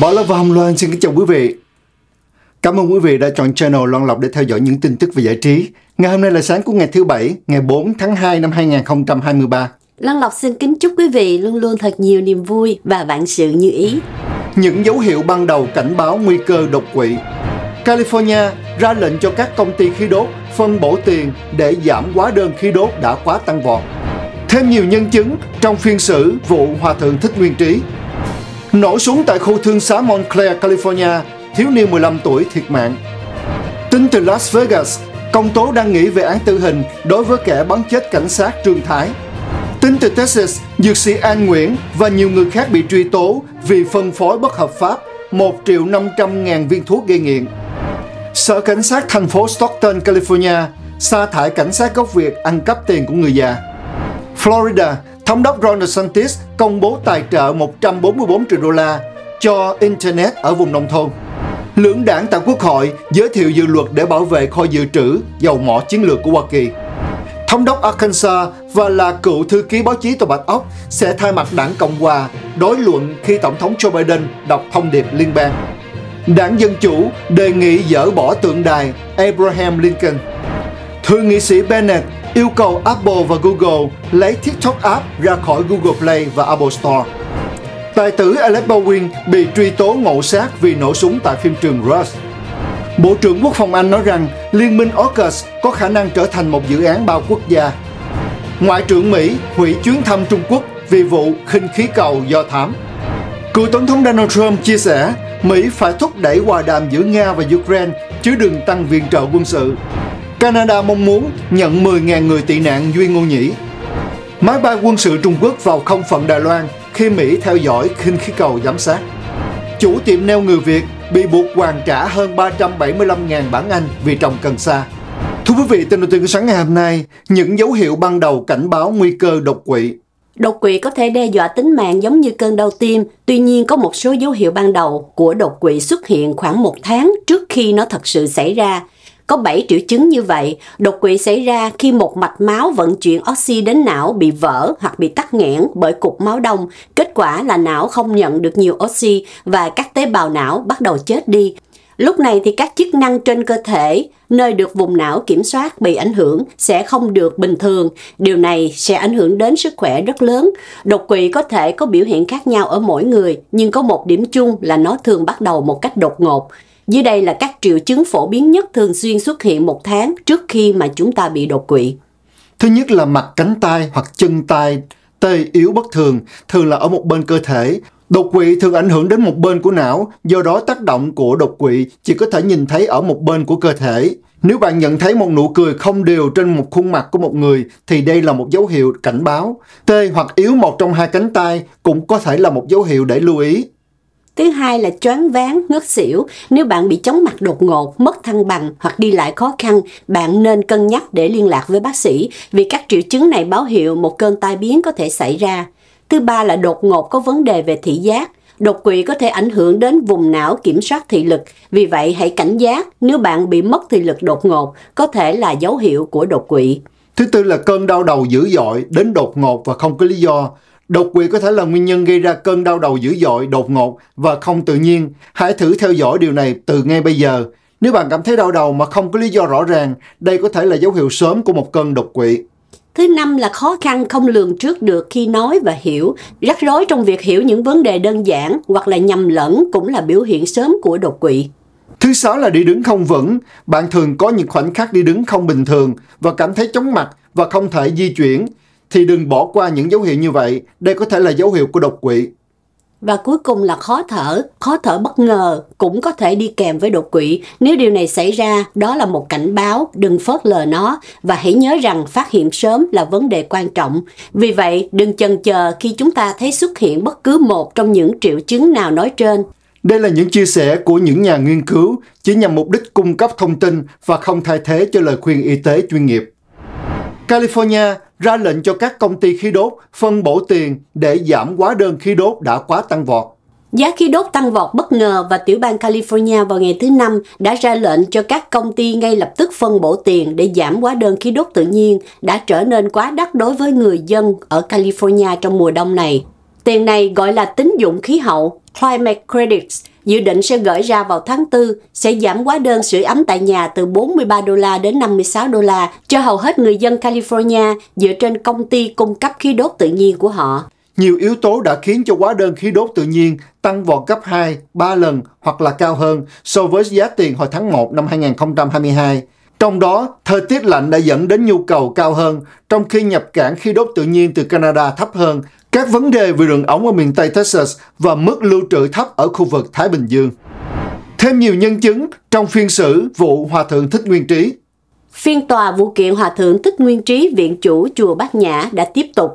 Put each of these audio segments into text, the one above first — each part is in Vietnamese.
Bảo Lộc và Hồng Loan xin kính chào quý vị. Cảm ơn quý vị đã chọn channel Loan Lộc để theo dõi những tin tức về giải trí. Ngày hôm nay là sáng của ngày thứ Bảy, ngày 4 tháng 2 năm 2023. Loan Lộc xin kính chúc quý vị luôn luôn thật nhiều niềm vui và vạn sự như ý. Những dấu hiệu ban đầu cảnh báo nguy cơ độc quỵ. California ra lệnh cho các công ty khí đốt phân bổ tiền để giảm hóa đơn khí đốt đã quá tăng vọt. Thêm nhiều nhân chứng trong phiên xử vụ Hòa Thượng Thích Nguyên Trí Nổ súng tại khu thương xá Montclair, California, thiếu niên 15 tuổi thiệt mạng. Tính từ Las Vegas, công tố đang nghĩ về án tử hình đối với kẻ bắn chết cảnh sát Trương Thái. Tính từ Texas, dược sĩ An Nguyễn và nhiều người khác bị truy tố vì phân phối bất hợp pháp 1 triệu 500 ngàn viên thuốc gây nghiện. Sở Cảnh sát thành phố Stockton, California sa thải cảnh sát gốc Việt ăn cắp tiền của người già. Florida, Thống đốc Ron DeSantis công bố tài trợ 144 triệu đô la cho Internet ở vùng nông thôn. Lưỡng đảng tại Quốc hội giới thiệu dự luật để bảo vệ kho dự trữ dầu mỏ chiến lược của Hoa Kỳ. Thống đốc Arkansas và là cựu thư ký báo chí tòa Bạch Ốc sẽ thay mặt đảng Cộng Hòa đối luận khi Tổng thống Joe Biden đọc thông điệp liên bang. Đảng Dân Chủ đề nghị dỡ bỏ tượng đài Abraham Lincoln. Thượng nghị sĩ Bennett yêu cầu Apple và Google lấy TikTok app ra khỏi Google Play và Apple Store. Tài tử Alex Bowen bị truy tố ngộ sát vì nổ súng tại phim trường Rust. Bộ trưởng Quốc phòng Anh nói rằng Liên minh AUKUS có khả năng trở thành một dự án bao quốc gia. Ngoại trưởng Mỹ hủy chuyến thăm Trung Quốc vì vụ khinh khí cầu do thảm. Cựu Tổng thống Donald Trump chia sẻ Mỹ phải thúc đẩy hòa đàm giữa Nga và Ukraine chứ đừng tăng viện trợ quân sự. Canada mong muốn nhận 10.000 người tị nạn Duy Ngô Nhĩ. Máy bay quân sự Trung Quốc vào không phận Đài Loan khi Mỹ theo dõi khinh khí cầu giám sát. Chủ tiệm neo người Việt bị buộc hoàn trả hơn 375.000 bản Anh vì trồng cần sa. Thưa quý vị, tin đầu tiên của sáng ngày hôm nay, những dấu hiệu ban đầu cảnh báo nguy cơ đột quỵ. Đột quỵ có thể đe dọa tính mạng giống như cơn đau tim, tuy nhiên có một số dấu hiệu ban đầu của đột quỵ xuất hiện khoảng một tháng trước khi nó thật sự xảy ra. Có 7 triệu chứng như vậy, đột quỵ xảy ra khi một mạch máu vận chuyển oxy đến não bị vỡ hoặc bị tắc nghẽn bởi cục máu đông. Kết quả là não không nhận được nhiều oxy và các tế bào não bắt đầu chết đi. Lúc này thì các chức năng trên cơ thể, nơi được vùng não kiểm soát bị ảnh hưởng sẽ không được bình thường. Điều này sẽ ảnh hưởng đến sức khỏe rất lớn. Đột quỵ có thể có biểu hiện khác nhau ở mỗi người, nhưng có một điểm chung là nó thường bắt đầu một cách đột ngột. Dưới đây là các triệu chứng phổ biến nhất thường xuyên xuất hiện một tháng trước khi mà chúng ta bị đột quỵ. Thứ nhất là mặt cánh tay hoặc chân tay tê yếu bất thường, thường là ở một bên cơ thể. Đột quỵ thường ảnh hưởng đến một bên của não, do đó tác động của đột quỵ chỉ có thể nhìn thấy ở một bên của cơ thể. Nếu bạn nhận thấy một nụ cười không đều trên một khuôn mặt của một người thì đây là một dấu hiệu cảnh báo. Tê hoặc yếu một trong hai cánh tay cũng có thể là một dấu hiệu để lưu ý. Thứ hai là choáng váng, ngất xỉu. Nếu bạn bị chóng mặt đột ngột, mất thăng bằng hoặc đi lại khó khăn, bạn nên cân nhắc để liên lạc với bác sĩ vì các triệu chứng này báo hiệu một cơn tai biến có thể xảy ra. Thứ ba là đột ngột có vấn đề về thị giác. Đột quỵ có thể ảnh hưởng đến vùng não kiểm soát thị lực, vì vậy hãy cảnh giác nếu bạn bị mất thị lực đột ngột, có thể là dấu hiệu của đột quỵ. Thứ tư là cơn đau đầu dữ dội, đến đột ngột và không có lý do. Đột quỵ có thể là nguyên nhân gây ra cơn đau đầu dữ dội, đột ngột và không tự nhiên. Hãy thử theo dõi điều này từ ngay bây giờ. Nếu bạn cảm thấy đau đầu mà không có lý do rõ ràng, đây có thể là dấu hiệu sớm của một cơn đột quỵ. Thứ năm là khó khăn không lường trước được khi nói và hiểu. Rắc rối trong việc hiểu những vấn đề đơn giản hoặc là nhầm lẫn cũng là biểu hiện sớm của đột quỵ. Thứ sáu là đi đứng không vững. Bạn thường có những khoảnh khắc đi đứng không bình thường và cảm thấy chóng mặt và không thể di chuyển thì đừng bỏ qua những dấu hiệu như vậy. Đây có thể là dấu hiệu của đột quỵ. Và cuối cùng là khó thở, khó thở bất ngờ cũng có thể đi kèm với đột quỵ. Nếu điều này xảy ra, đó là một cảnh báo, đừng phớt lờ nó và hãy nhớ rằng phát hiện sớm là vấn đề quan trọng. Vì vậy, đừng chần chờ khi chúng ta thấy xuất hiện bất cứ một trong những triệu chứng nào nói trên. Đây là những chia sẻ của những nhà nghiên cứu chỉ nhằm mục đích cung cấp thông tin và không thay thế cho lời khuyên y tế chuyên nghiệp. California ra lệnh cho các công ty khí đốt phân bổ tiền để giảm quá đơn khí đốt đã quá tăng vọt. Giá khí đốt tăng vọt bất ngờ và tiểu bang California vào ngày thứ Năm đã ra lệnh cho các công ty ngay lập tức phân bổ tiền để giảm quá đơn khí đốt tự nhiên đã trở nên quá đắt đối với người dân ở California trong mùa đông này. Tiền này gọi là tín dụng khí hậu, Climate Credits, dự định sẽ gửi ra vào tháng 4 sẽ giảm quá đơn sưởi ấm tại nhà từ 43 đô la đến 56 đô la cho hầu hết người dân California dựa trên công ty cung cấp khí đốt tự nhiên của họ. Nhiều yếu tố đã khiến cho quá đơn khí đốt tự nhiên tăng vọt gấp 2, 3 lần hoặc là cao hơn so với giá tiền hồi tháng 1 năm 2022. Trong đó, thời tiết lạnh đã dẫn đến nhu cầu cao hơn, trong khi nhập cảng khí đốt tự nhiên từ Canada thấp hơn các vấn đề về đường ống ở miền Tây Texas và mức lưu trữ thấp ở khu vực Thái Bình Dương. Thêm nhiều nhân chứng trong phiên xử vụ Hòa Thượng Thích Nguyên Trí. Phiên tòa vụ kiện Hòa Thượng Thích Nguyên Trí Viện Chủ Chùa Bát Nhã đã tiếp tục.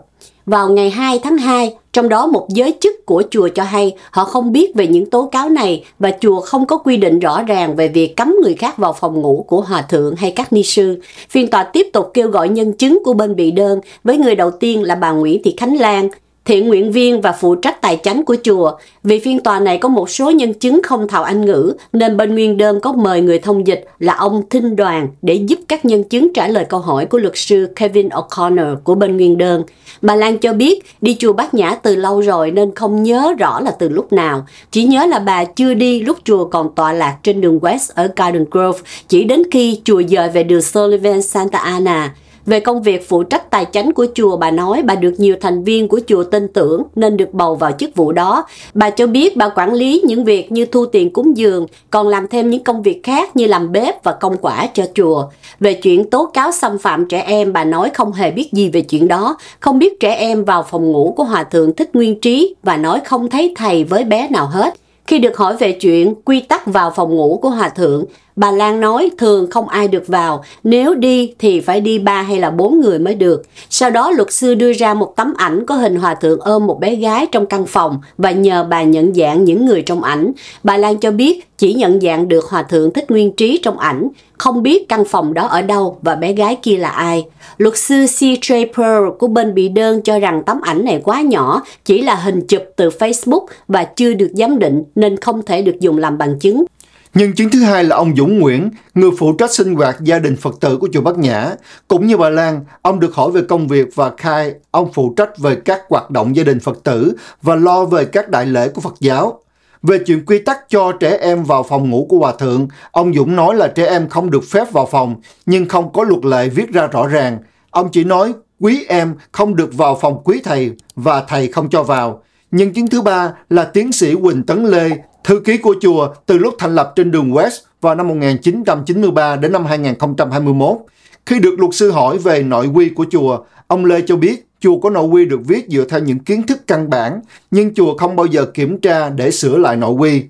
Vào ngày 2 tháng 2, trong đó một giới chức của chùa cho hay họ không biết về những tố cáo này và chùa không có quy định rõ ràng về việc cấm người khác vào phòng ngủ của hòa thượng hay các ni sư. Phiên tòa tiếp tục kêu gọi nhân chứng của bên bị đơn với người đầu tiên là bà Nguyễn Thị Khánh Lan, thiện nguyện viên và phụ trách tài chánh của chùa. Vì phiên tòa này có một số nhân chứng không thạo Anh ngữ, nên bên Nguyên Đơn có mời người thông dịch là ông Thinh Đoàn để giúp các nhân chứng trả lời câu hỏi của luật sư Kevin O'Connor của bên Nguyên Đơn. Bà Lan cho biết đi chùa Bát Nhã từ lâu rồi nên không nhớ rõ là từ lúc nào. Chỉ nhớ là bà chưa đi lúc chùa còn tọa lạc trên đường West ở Garden Grove, chỉ đến khi chùa dời về đường Sullivan Santa Ana. Về công việc phụ trách tài chính của chùa, bà nói bà được nhiều thành viên của chùa tin tưởng nên được bầu vào chức vụ đó. Bà cho biết bà quản lý những việc như thu tiền cúng dường, còn làm thêm những công việc khác như làm bếp và công quả cho chùa. Về chuyện tố cáo xâm phạm trẻ em, bà nói không hề biết gì về chuyện đó, không biết trẻ em vào phòng ngủ của Hòa Thượng Thích Nguyên Trí và nói không thấy thầy với bé nào hết. Khi được hỏi về chuyện quy tắc vào phòng ngủ của Hòa Thượng, Bà Lan nói thường không ai được vào, nếu đi thì phải đi ba hay là bốn người mới được. Sau đó luật sư đưa ra một tấm ảnh có hình hòa thượng ôm một bé gái trong căn phòng và nhờ bà nhận dạng những người trong ảnh. Bà Lan cho biết chỉ nhận dạng được hòa thượng thích nguyên trí trong ảnh, không biết căn phòng đó ở đâu và bé gái kia là ai. Luật sư C.J. Pearl của bên bị đơn cho rằng tấm ảnh này quá nhỏ, chỉ là hình chụp từ Facebook và chưa được giám định nên không thể được dùng làm bằng chứng. Nhân chứng thứ hai là ông Dũng Nguyễn, người phụ trách sinh hoạt gia đình Phật tử của chùa Bắc Nhã. Cũng như bà Lan, ông được hỏi về công việc và khai ông phụ trách về các hoạt động gia đình Phật tử và lo về các đại lễ của Phật giáo. Về chuyện quy tắc cho trẻ em vào phòng ngủ của Hòa Thượng, ông Dũng nói là trẻ em không được phép vào phòng, nhưng không có luật lệ viết ra rõ ràng. Ông chỉ nói quý em không được vào phòng quý thầy và thầy không cho vào. Nhân chứng thứ ba là tiến sĩ Quỳnh Tấn Lê, Thư ký của chùa từ lúc thành lập trên đường West vào năm 1993 đến năm 2021. Khi được luật sư hỏi về nội quy của chùa, ông Lê cho biết chùa có nội quy được viết dựa theo những kiến thức căn bản, nhưng chùa không bao giờ kiểm tra để sửa lại nội quy.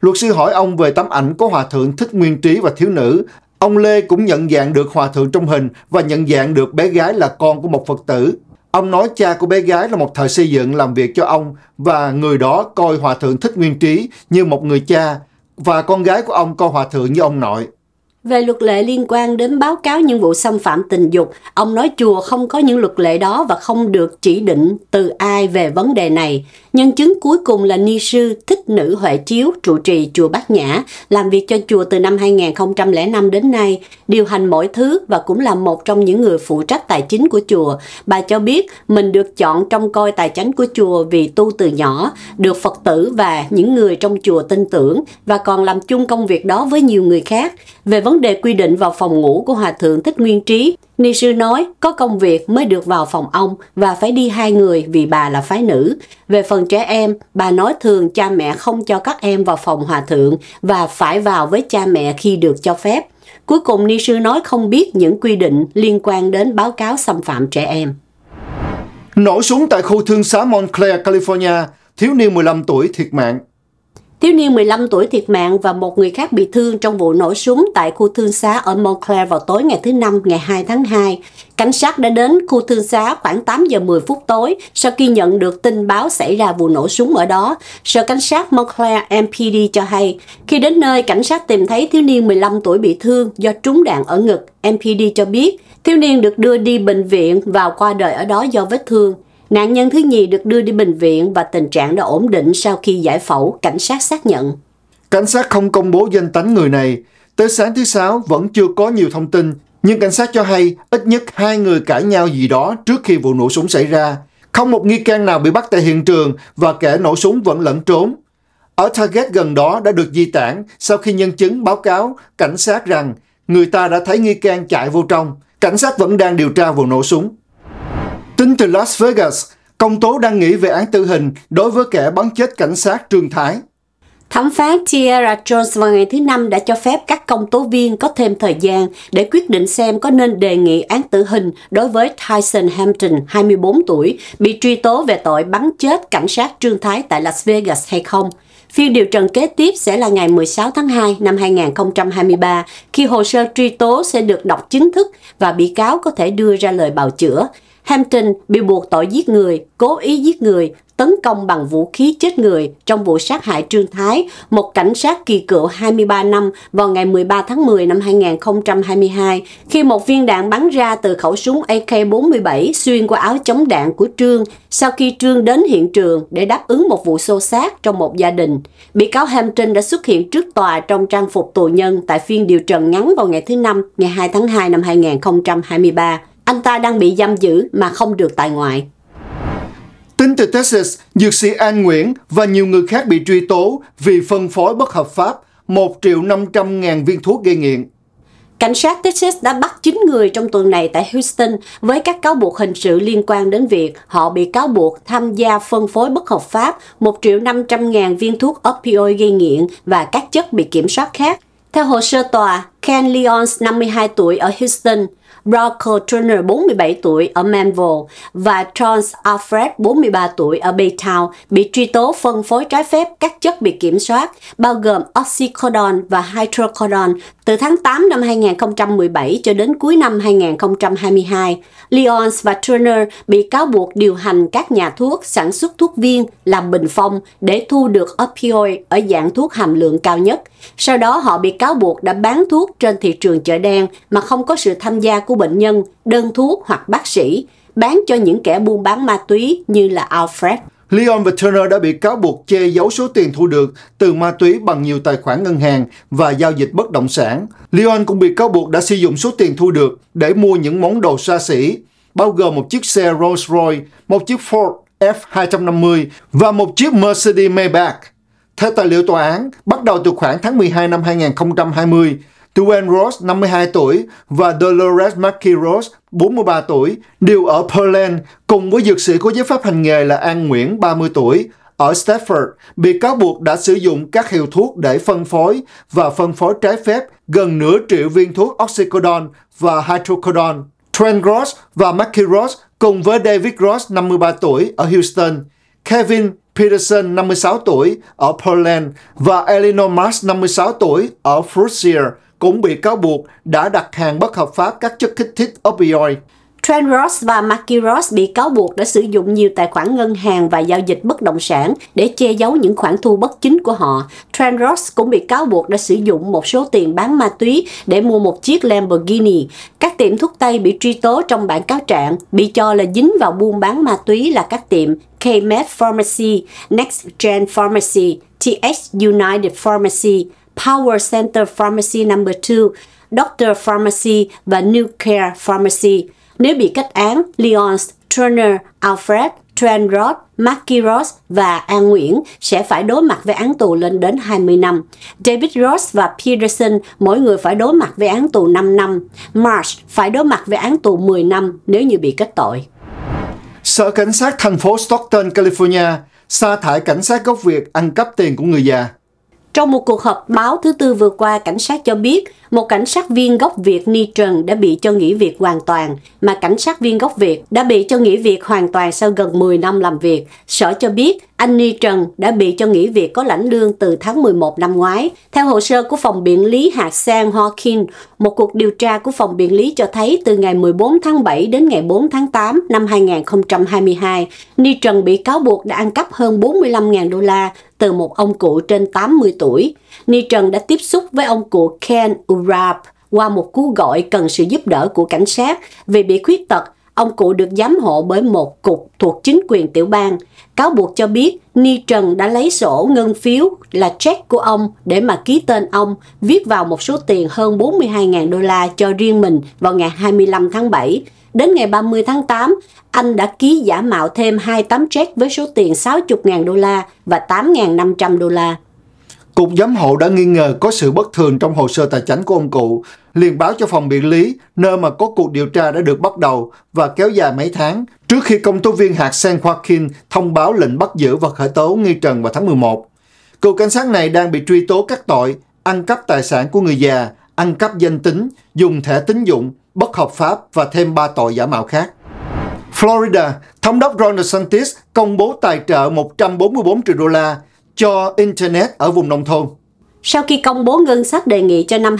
Luật sư hỏi ông về tấm ảnh có hòa thượng thích nguyên trí và thiếu nữ. Ông Lê cũng nhận dạng được hòa thượng trong hình và nhận dạng được bé gái là con của một Phật tử. Ông nói cha của bé gái là một thợ xây dựng làm việc cho ông và người đó coi Hòa Thượng Thích Nguyên Trí như một người cha và con gái của ông coi Hòa Thượng như ông nội. Về luật lệ liên quan đến báo cáo những vụ xâm phạm tình dục, ông nói chùa không có những luật lệ đó và không được chỉ định từ ai về vấn đề này. Nhân chứng cuối cùng là ni sư Thích Nữ Huệ Chiếu, trụ trì chùa Bát Nhã, làm việc cho chùa từ năm 2005 đến nay, điều hành mọi thứ và cũng là một trong những người phụ trách tài chính của chùa. Bà cho biết mình được chọn trong coi tài chính của chùa vì tu từ nhỏ, được Phật tử và những người trong chùa tin tưởng và còn làm chung công việc đó với nhiều người khác. Về vấn vấn đề quy định vào phòng ngủ của Hòa Thượng Thích Nguyên Trí. Ni sư nói có công việc mới được vào phòng ông và phải đi hai người vì bà là phái nữ. Về phần trẻ em, bà nói thường cha mẹ không cho các em vào phòng Hòa Thượng và phải vào với cha mẹ khi được cho phép. Cuối cùng Ni sư nói không biết những quy định liên quan đến báo cáo xâm phạm trẻ em. Nổ súng tại khu thương xá Montclair, California, thiếu niên 15 tuổi thiệt mạng. Thiếu niên 15 tuổi thiệt mạng và một người khác bị thương trong vụ nổ súng tại khu thương xá ở Montclair vào tối ngày thứ Năm ngày 2 tháng 2. Cảnh sát đã đến khu thương xá khoảng 8 giờ 10 phút tối sau khi nhận được tin báo xảy ra vụ nổ súng ở đó. Sở Cảnh sát Montclair MPD cho hay, khi đến nơi, cảnh sát tìm thấy thiếu niên 15 tuổi bị thương do trúng đạn ở ngực. MPD cho biết, thiếu niên được đưa đi bệnh viện và qua đời ở đó do vết thương. Nạn nhân thứ nhì được đưa đi bệnh viện và tình trạng đã ổn định sau khi giải phẫu, cảnh sát xác nhận. Cảnh sát không công bố danh tánh người này. Tới sáng thứ Sáu vẫn chưa có nhiều thông tin, nhưng cảnh sát cho hay ít nhất hai người cãi nhau gì đó trước khi vụ nổ súng xảy ra. Không một nghi can nào bị bắt tại hiện trường và kẻ nổ súng vẫn lẫn trốn. Ở Target gần đó đã được di tản sau khi nhân chứng báo cáo cảnh sát rằng người ta đã thấy nghi can chạy vô trong. Cảnh sát vẫn đang điều tra vụ nổ súng. Tính từ Las Vegas, công tố đang nghĩ về án tử hình đối với kẻ bắn chết cảnh sát Trương Thái. Thẩm phán Tierra Jones vào ngày thứ Năm đã cho phép các công tố viên có thêm thời gian để quyết định xem có nên đề nghị án tử hình đối với Tyson Hampton, 24 tuổi, bị truy tố về tội bắn chết cảnh sát Trương Thái tại Las Vegas hay không. Phiên điều trần kế tiếp sẽ là ngày 16 tháng 2 năm 2023, khi hồ sơ truy tố sẽ được đọc chính thức và bị cáo có thể đưa ra lời bào chữa. Hampton bị buộc tội giết người, cố ý giết người, tấn công bằng vũ khí chết người trong vụ sát hại Trương Thái, một cảnh sát kỳ cựu 23 năm vào ngày 13 tháng 10 năm 2022, khi một viên đạn bắn ra từ khẩu súng AK-47 xuyên qua áo chống đạn của Trương sau khi Trương đến hiện trường để đáp ứng một vụ xô xát trong một gia đình. Bị cáo Hampton đã xuất hiện trước tòa trong trang phục tù nhân tại phiên điều trần ngắn vào ngày thứ Năm, ngày 2 tháng 2 năm 2023 anh ta đang bị giam giữ mà không được tại ngoại. Tính từ Texas, dược sĩ An Nguyễn và nhiều người khác bị truy tố vì phân phối bất hợp pháp 1 triệu 500 ngàn viên thuốc gây nghiện. Cảnh sát Texas đã bắt 9 người trong tuần này tại Houston với các cáo buộc hình sự liên quan đến việc họ bị cáo buộc tham gia phân phối bất hợp pháp 1 triệu 500 ngàn viên thuốc opioid gây nghiện và các chất bị kiểm soát khác. Theo hồ sơ tòa, Ken Leons, 52 tuổi ở Houston, Brock Turner 47 tuổi ở Manville và Charles Alfred 43 tuổi ở Baytown bị truy tố phân phối trái phép các chất bị kiểm soát bao gồm oxycodone và hydrocodone từ tháng 8 năm 2017 cho đến cuối năm 2022, Lyons và Turner bị cáo buộc điều hành các nhà thuốc sản xuất thuốc viên làm bình phong để thu được opioid ở dạng thuốc hàm lượng cao nhất. Sau đó họ bị cáo buộc đã bán thuốc trên thị trường chợ đen mà không có sự tham gia của bệnh nhân, đơn thuốc hoặc bác sĩ, bán cho những kẻ buôn bán ma túy như là Alfred. Leon và Turner đã bị cáo buộc che giấu số tiền thu được từ ma túy bằng nhiều tài khoản ngân hàng và giao dịch bất động sản. Leon cũng bị cáo buộc đã sử dụng số tiền thu được để mua những món đồ xa xỉ, bao gồm một chiếc xe Rolls-Royce, một chiếc Ford F250 và một chiếc Mercedes Maybach. Theo tài liệu tòa án, bắt đầu từ khoảng tháng 12 năm 2020, Dwayne Ross 52 tuổi và Dolores Mackie Ross 43 tuổi đều ở Portland cùng với dược sĩ có giấy phép hành nghề là An Nguyễn 30 tuổi ở Stafford bị cáo buộc đã sử dụng các hiệu thuốc để phân phối và phân phối trái phép gần nửa triệu viên thuốc oxycodone và hydrocodone. Trent Ross và Mackie Ross cùng với David Ross 53 tuổi ở Houston, Kevin Peterson 56 tuổi ở Portland và Eleanor Mars 56 tuổi ở Fruitier cũng bị cáo buộc đã đặt hàng bất hợp pháp các chất kích thích opioid. Trent Ross và Mackie Ross bị cáo buộc đã sử dụng nhiều tài khoản ngân hàng và giao dịch bất động sản để che giấu những khoản thu bất chính của họ. Trent Ross cũng bị cáo buộc đã sử dụng một số tiền bán ma túy để mua một chiếc Lamborghini. Các tiệm thuốc tây bị truy tố trong bản cáo trạng bị cho là dính vào buôn bán ma túy là các tiệm KMed Pharmacy, Next Gen Pharmacy, TH United Pharmacy, Power Center Pharmacy Number 2, Doctor Pharmacy và New Care Pharmacy. Nếu bị kết án, Lyons, Turner, Alfred, Trent Roth, Mackie Ross và An Nguyễn sẽ phải đối mặt với án tù lên đến 20 năm. David Ross và Peterson mỗi người phải đối mặt với án tù 5 năm. Marsh phải đối mặt với án tù 10 năm nếu như bị kết tội. Sở Cảnh sát thành phố Stockton, California sa thải cảnh sát gốc Việt ăn cắp tiền của người già. Trong một cuộc họp báo thứ tư vừa qua, cảnh sát cho biết một cảnh sát viên gốc Việt ni trần đã bị cho nghỉ việc hoàn toàn, mà cảnh sát viên gốc Việt đã bị cho nghỉ việc hoàn toàn sau gần 10 năm làm việc. Sở cho biết anh Ni Trần đã bị cho nghỉ việc có lãnh lương từ tháng 11 năm ngoái. Theo hồ sơ của phòng biện lý hạt sang Hawking, một cuộc điều tra của phòng biện lý cho thấy từ ngày 14 tháng 7 đến ngày 4 tháng 8 năm 2022, Ni Trần bị cáo buộc đã ăn cắp hơn 45.000 đô la từ một ông cụ trên 80 tuổi. Ni Trần đã tiếp xúc với ông cụ Ken U. Urab qua một cú gọi cần sự giúp đỡ của cảnh sát vì bị khuyết tật ông cụ được giám hộ bởi một cục thuộc chính quyền tiểu bang. Cáo buộc cho biết Ni Trần đã lấy sổ ngân phiếu là check của ông để mà ký tên ông, viết vào một số tiền hơn 42.000 đô la cho riêng mình vào ngày 25 tháng 7. Đến ngày 30 tháng 8, anh đã ký giả mạo thêm tấm check với số tiền 60.000 đô la và 8.500 đô la. Cục giám hộ đã nghi ngờ có sự bất thường trong hồ sơ tài chính của ông cụ, liền báo cho phòng biện lý, nơi mà có cuộc điều tra đã được bắt đầu và kéo dài mấy tháng, trước khi công tố viên hạt San Joaquin thông báo lệnh bắt giữ và khởi tố nghi trần vào tháng 11. Cựu cảnh sát này đang bị truy tố các tội ăn cắp tài sản của người già, ăn cắp danh tính, dùng thẻ tín dụng, bất hợp pháp và thêm 3 tội giả mạo khác. Florida, thống đốc Ron DeSantis công bố tài trợ 144 triệu đô la cho Internet ở vùng nông thôn. Sau khi công bố ngân sách đề nghị cho năm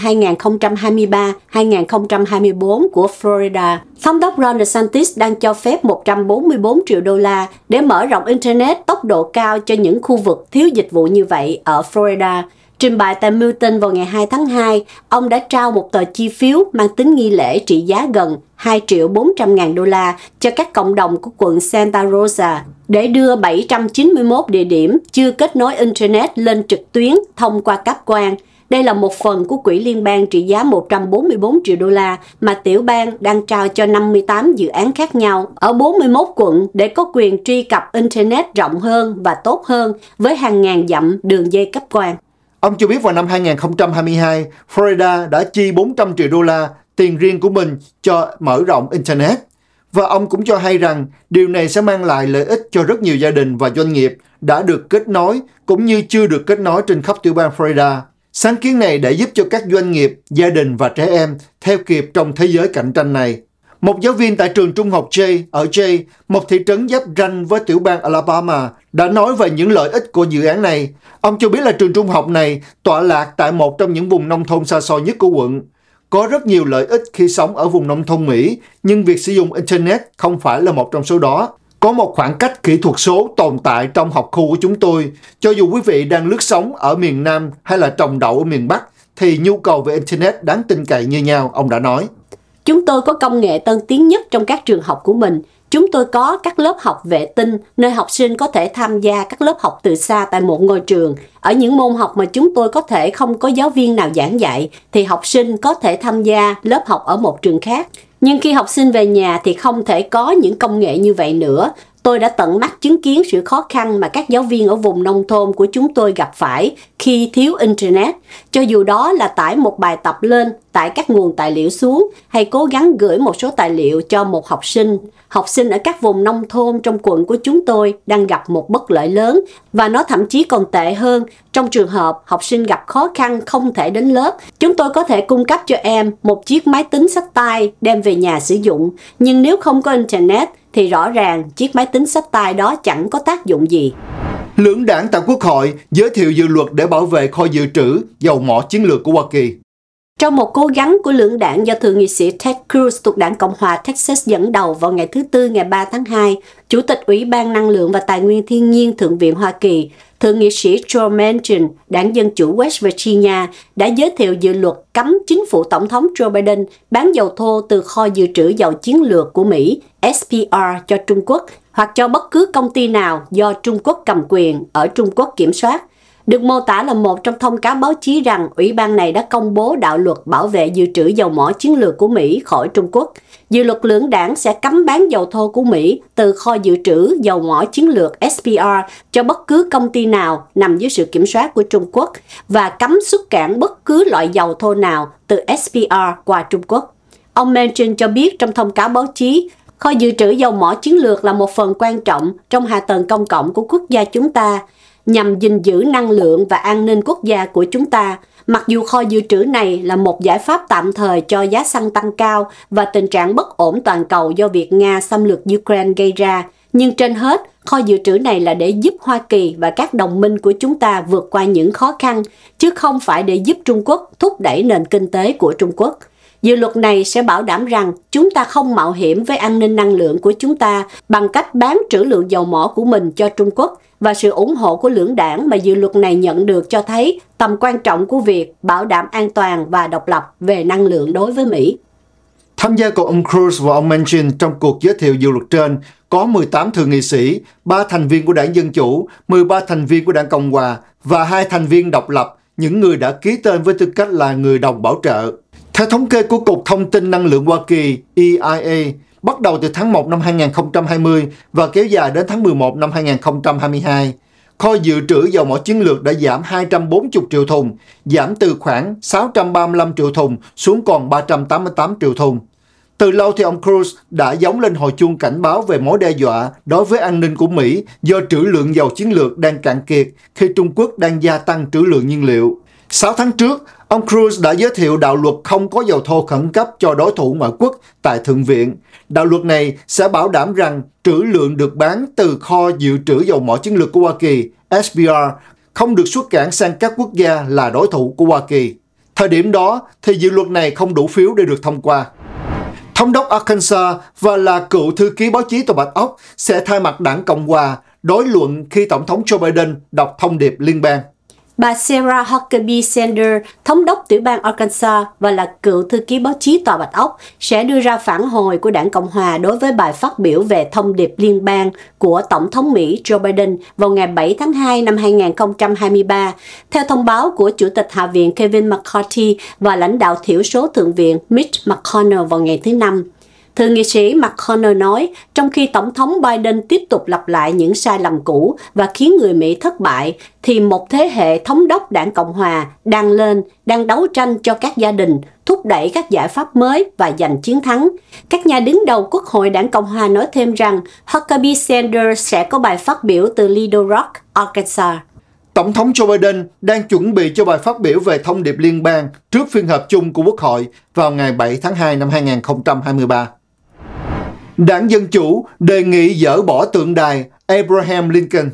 2023-2024 của Florida, Thống đốc Ron DeSantis đang cho phép 144 triệu đô la để mở rộng Internet tốc độ cao cho những khu vực thiếu dịch vụ như vậy ở Florida. Trình bày tại Milton vào ngày 2 tháng 2, ông đã trao một tờ chi phiếu mang tính nghi lễ trị giá gần 2 triệu 400 ngàn đô la cho các cộng đồng của quận Santa Rosa để đưa 791 địa điểm chưa kết nối Internet lên trực tuyến thông qua cáp quang. Đây là một phần của quỹ liên bang trị giá 144 triệu đô la mà tiểu bang đang trao cho 58 dự án khác nhau ở 41 quận để có quyền truy cập Internet rộng hơn và tốt hơn với hàng ngàn dặm đường dây cấp quang. Ông cho biết vào năm 2022, Florida đã chi 400 triệu đô la tiền riêng của mình cho mở rộng Internet. Và ông cũng cho hay rằng điều này sẽ mang lại lợi ích cho rất nhiều gia đình và doanh nghiệp đã được kết nối cũng như chưa được kết nối trên khắp tiểu bang Florida. Sáng kiến này đã giúp cho các doanh nghiệp, gia đình và trẻ em theo kịp trong thế giới cạnh tranh này. Một giáo viên tại trường trung học Jay ở Jay, một thị trấn giáp ranh với tiểu bang Alabama, đã nói về những lợi ích của dự án này. Ông cho biết là trường trung học này tọa lạc tại một trong những vùng nông thôn xa xôi nhất của quận. Có rất nhiều lợi ích khi sống ở vùng nông thôn Mỹ, nhưng việc sử dụng Internet không phải là một trong số đó. Có một khoảng cách kỹ thuật số tồn tại trong học khu của chúng tôi. Cho dù quý vị đang lướt sóng ở miền Nam hay là trồng đậu ở miền Bắc, thì nhu cầu về Internet đáng tin cậy như nhau, ông đã nói. Chúng tôi có công nghệ tân tiến nhất trong các trường học của mình. Chúng tôi có các lớp học vệ tinh, nơi học sinh có thể tham gia các lớp học từ xa tại một ngôi trường. Ở những môn học mà chúng tôi có thể không có giáo viên nào giảng dạy, thì học sinh có thể tham gia lớp học ở một trường khác. Nhưng khi học sinh về nhà thì không thể có những công nghệ như vậy nữa, Tôi đã tận mắt chứng kiến sự khó khăn mà các giáo viên ở vùng nông thôn của chúng tôi gặp phải khi thiếu Internet, cho dù đó là tải một bài tập lên, tải các nguồn tài liệu xuống hay cố gắng gửi một số tài liệu cho một học sinh. Học sinh ở các vùng nông thôn trong quận của chúng tôi đang gặp một bất lợi lớn và nó thậm chí còn tệ hơn trong trường hợp học sinh gặp khó khăn không thể đến lớp. Chúng tôi có thể cung cấp cho em một chiếc máy tính sách tay đem về nhà sử dụng, nhưng nếu không có Internet thì rõ ràng chiếc máy tính sách tay đó chẳng có tác dụng gì. Lưỡng đảng tại Quốc hội giới thiệu dự luật để bảo vệ kho dự trữ dầu mỏ chiến lược của Hoa Kỳ. Trong một cố gắng của lưỡng đảng do Thượng nghị sĩ Ted Cruz thuộc đảng Cộng hòa Texas dẫn đầu vào ngày thứ Tư ngày 3 tháng 2, Chủ tịch Ủy ban Năng lượng và Tài nguyên Thiên nhiên Thượng viện Hoa Kỳ Thượng nghị sĩ Joe Manchin, đảng Dân Chủ West Virginia, đã giới thiệu dự luật cấm chính phủ Tổng thống Joe Biden bán dầu thô từ kho dự trữ dầu chiến lược của Mỹ SPR cho Trung Quốc hoặc cho bất cứ công ty nào do Trung Quốc cầm quyền ở Trung Quốc kiểm soát – được mô tả là một trong thông cáo báo chí rằng ủy ban này đã công bố đạo luật bảo vệ dự trữ dầu mỏ chiến lược của Mỹ khỏi Trung Quốc. Dự luật lưỡng đảng sẽ cấm bán dầu thô của Mỹ từ kho dự trữ dầu mỏ chiến lược SPR cho bất cứ công ty nào nằm dưới sự kiểm soát của Trung Quốc và cấm xuất cảng bất cứ loại dầu thô nào từ SPR qua Trung Quốc. Ông Manchin cho biết trong thông cáo báo chí, kho dự trữ dầu mỏ chiến lược là một phần quan trọng trong hạ tầng công cộng của quốc gia chúng ta nhằm gìn giữ năng lượng và an ninh quốc gia của chúng ta, mặc dù kho dự trữ này là một giải pháp tạm thời cho giá xăng tăng cao và tình trạng bất ổn toàn cầu do việc Nga xâm lược Ukraine gây ra, nhưng trên hết, kho dự trữ này là để giúp Hoa Kỳ và các đồng minh của chúng ta vượt qua những khó khăn, chứ không phải để giúp Trung Quốc thúc đẩy nền kinh tế của Trung Quốc. Dự luật này sẽ bảo đảm rằng chúng ta không mạo hiểm với an ninh năng lượng của chúng ta bằng cách bán trữ lượng dầu mỏ của mình cho Trung Quốc và sự ủng hộ của lưỡng đảng mà dự luật này nhận được cho thấy tầm quan trọng của việc bảo đảm an toàn và độc lập về năng lượng đối với Mỹ. Tham gia của ông Cruz và ông Manchin trong cuộc giới thiệu dự luật trên có 18 thượng nghị sĩ, 3 thành viên của đảng Dân Chủ, 13 thành viên của đảng Cộng Hòa và 2 thành viên độc lập, những người đã ký tên với tư cách là người đồng bảo trợ. Theo thống kê của Cục Thông tin Năng lượng Hoa Kỳ EIA, bắt đầu từ tháng 1 năm 2020 và kéo dài đến tháng 11 năm 2022, kho dự trữ dầu mỏ chiến lược đã giảm 240 triệu thùng, giảm từ khoảng 635 triệu thùng xuống còn 388 triệu thùng. Từ lâu thì ông Cruz đã giống lên hồi chuông cảnh báo về mối đe dọa đối với an ninh của Mỹ do trữ lượng dầu chiến lược đang cạn kiệt khi Trung Quốc đang gia tăng trữ lượng nhiên liệu. 6 tháng trước, Ông Cruz đã giới thiệu đạo luật không có dầu thô khẩn cấp cho đối thủ ngoại quốc tại Thượng viện. Đạo luật này sẽ bảo đảm rằng trữ lượng được bán từ kho dự trữ dầu mỏ chiến lược của Hoa Kỳ, (SBR) không được xuất cảng sang các quốc gia là đối thủ của Hoa Kỳ. Thời điểm đó thì dự luật này không đủ phiếu để được thông qua. Thống đốc Arkansas và là cựu thư ký báo chí tòa Bạch Ốc sẽ thay mặt đảng Cộng Hòa đối luận khi Tổng thống Joe Biden đọc thông điệp liên bang. Bà Sarah Huckabee Sanders, thống đốc tiểu bang Arkansas và là cựu thư ký báo chí Tòa Bạch Ốc, sẽ đưa ra phản hồi của đảng Cộng Hòa đối với bài phát biểu về thông điệp liên bang của Tổng thống Mỹ Joe Biden vào ngày 7 tháng 2 năm 2023. Theo thông báo của Chủ tịch Hạ viện Kevin McCarthy và lãnh đạo thiểu số Thượng viện Mitch McConnell vào ngày thứ Năm, Thượng nghị sĩ McConnell nói, trong khi Tổng thống Biden tiếp tục lặp lại những sai lầm cũ và khiến người Mỹ thất bại, thì một thế hệ thống đốc đảng Cộng Hòa đang lên, đang đấu tranh cho các gia đình, thúc đẩy các giải pháp mới và giành chiến thắng. Các nhà đứng đầu Quốc hội đảng Cộng Hòa nói thêm rằng Huckabee Sanders sẽ có bài phát biểu từ Little Rock, Arkansas. Tổng thống Joe Biden đang chuẩn bị cho bài phát biểu về thông điệp liên bang trước phiên họp chung của Quốc hội vào ngày 7 tháng 2 năm 2023. Đảng Dân Chủ đề nghị dỡ bỏ tượng đài Abraham Lincoln.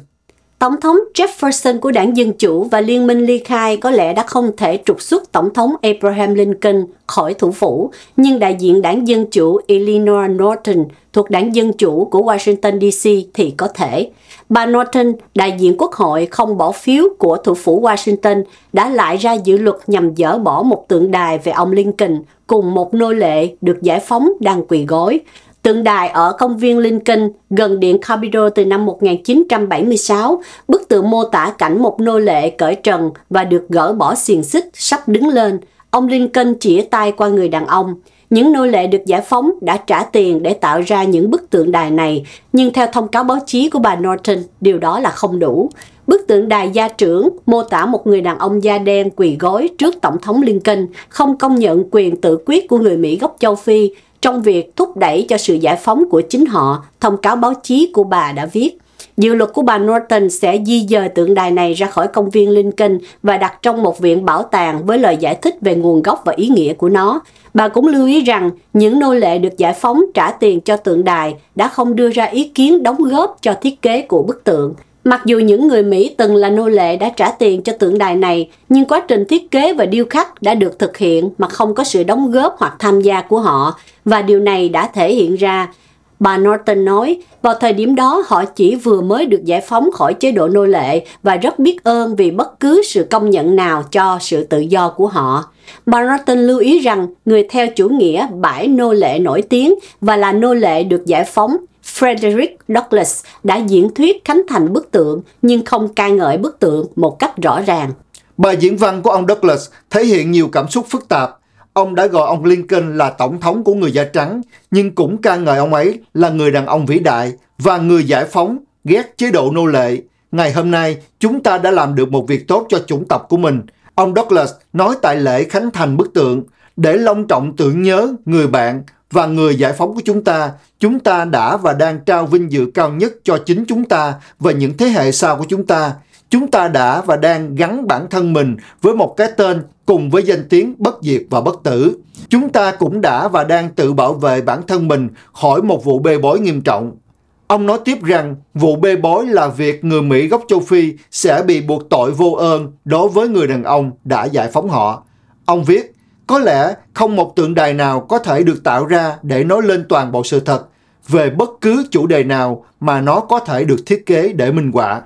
Tổng thống Jefferson của đảng Dân Chủ và Liên minh ly khai có lẽ đã không thể trục xuất Tổng thống Abraham Lincoln khỏi thủ phủ, nhưng đại diện đảng Dân Chủ Eleanor Norton thuộc đảng Dân Chủ của Washington D.C. thì có thể. Bà Norton, đại diện quốc hội không bỏ phiếu của thủ phủ Washington, đã lại ra dự luật nhằm dỡ bỏ một tượng đài về ông Lincoln cùng một nô lệ được giải phóng đang quỳ gối. Tượng đài ở công viên Lincoln gần điện Capitol từ năm 1976, bức tượng mô tả cảnh một nô lệ cởi trần và được gỡ bỏ xiềng xích sắp đứng lên. Ông Lincoln chĩa tay qua người đàn ông. Những nô lệ được giải phóng đã trả tiền để tạo ra những bức tượng đài này, nhưng theo thông cáo báo chí của bà Norton, điều đó là không đủ. Bức tượng đài gia trưởng mô tả một người đàn ông da đen quỳ gối trước Tổng thống Lincoln, không công nhận quyền tự quyết của người Mỹ gốc châu Phi, trong việc thúc đẩy cho sự giải phóng của chính họ, thông cáo báo chí của bà đã viết. Dự luật của bà Norton sẽ di dời tượng đài này ra khỏi công viên Lincoln và đặt trong một viện bảo tàng với lời giải thích về nguồn gốc và ý nghĩa của nó. Bà cũng lưu ý rằng những nô lệ được giải phóng trả tiền cho tượng đài đã không đưa ra ý kiến đóng góp cho thiết kế của bức tượng. Mặc dù những người Mỹ từng là nô lệ đã trả tiền cho tượng đài này, nhưng quá trình thiết kế và điêu khắc đã được thực hiện mà không có sự đóng góp hoặc tham gia của họ, và điều này đã thể hiện ra. Bà Norton nói, vào thời điểm đó họ chỉ vừa mới được giải phóng khỏi chế độ nô lệ và rất biết ơn vì bất cứ sự công nhận nào cho sự tự do của họ. Bà Norton lưu ý rằng người theo chủ nghĩa bãi nô lệ nổi tiếng và là nô lệ được giải phóng Frederick Douglass đã diễn thuyết khánh thành bức tượng nhưng không ca ngợi bức tượng một cách rõ ràng. Bài diễn văn của ông Douglas thể hiện nhiều cảm xúc phức tạp. Ông đã gọi ông Lincoln là tổng thống của người da trắng, nhưng cũng ca ngợi ông ấy là người đàn ông vĩ đại và người giải phóng, ghét chế độ nô lệ. Ngày hôm nay, chúng ta đã làm được một việc tốt cho chủng tộc của mình. Ông Douglas nói tại lễ khánh thành bức tượng, để long trọng tưởng nhớ người bạn và người giải phóng của chúng ta, chúng ta đã và đang trao vinh dự cao nhất cho chính chúng ta và những thế hệ sau của chúng ta. Chúng ta đã và đang gắn bản thân mình với một cái tên cùng với danh tiếng bất diệt và bất tử. Chúng ta cũng đã và đang tự bảo vệ bản thân mình khỏi một vụ bê bối nghiêm trọng. Ông nói tiếp rằng vụ bê bối là việc người Mỹ gốc châu Phi sẽ bị buộc tội vô ơn đối với người đàn ông đã giải phóng họ. Ông viết, có lẽ không một tượng đài nào có thể được tạo ra để nói lên toàn bộ sự thật về bất cứ chủ đề nào mà nó có thể được thiết kế để minh họa.